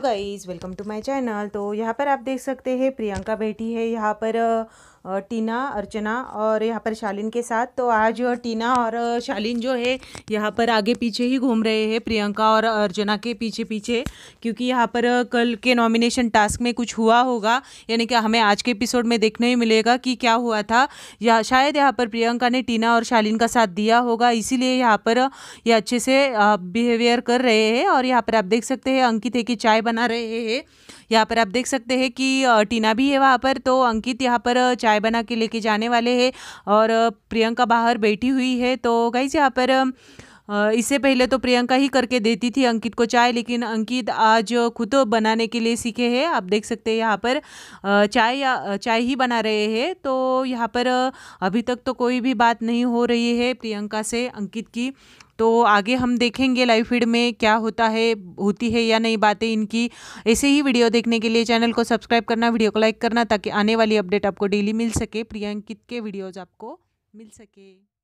guys welcome to my channel तो यहाँ पर आप देख सकते हैं प्रियंका बैठी है यहाँ पर टीना अर्चना और यहाँ पर शालिन के साथ तो आज टीना और शालिन जो है यहाँ पर आगे पीछे ही घूम रहे हैं प्रियंका और अर्चना के पीछे पीछे क्योंकि यहाँ पर कल के नॉमिनेशन टास्क में कुछ हुआ होगा यानी कि हमें आज के एपिसोड में देखने ही मिलेगा कि क्या हुआ था या शायद यहाँ पर प्रियंका ने टीना और शालिन का साथ दिया होगा इसीलिए यहाँ पर ये अच्छे से बिहेवियर कर रहे हैं और यहाँ पर आप देख सकते हैं अंकित है कि चाय बना रहे हैं यहाँ पर आप देख सकते हैं कि टीना भी है वहाँ पर तो अंकित यहाँ पर चाय चाय बना के लेके जाने वाले है और प्रियंका बाहर बैठी हुई है तो गई यहाँ पर इससे पहले तो प्रियंका ही करके देती थी अंकित को चाय लेकिन अंकित आज खुद बनाने के लिए सीखे हैं आप देख सकते हैं यहाँ पर चाय या चाय ही बना रहे हैं तो यहाँ पर अभी तक तो कोई भी बात नहीं हो रही है प्रियंका से अंकित की तो आगे हम देखेंगे लाइव फीड में क्या होता है होती है या नहीं बातें इनकी ऐसे ही वीडियो देखने के लिए चैनल को सब्सक्राइब करना वीडियो को लाइक करना ताकि आने वाली अपडेट आपको डेली मिल सके प्रियंकित के वीडियोज़ आपको मिल सके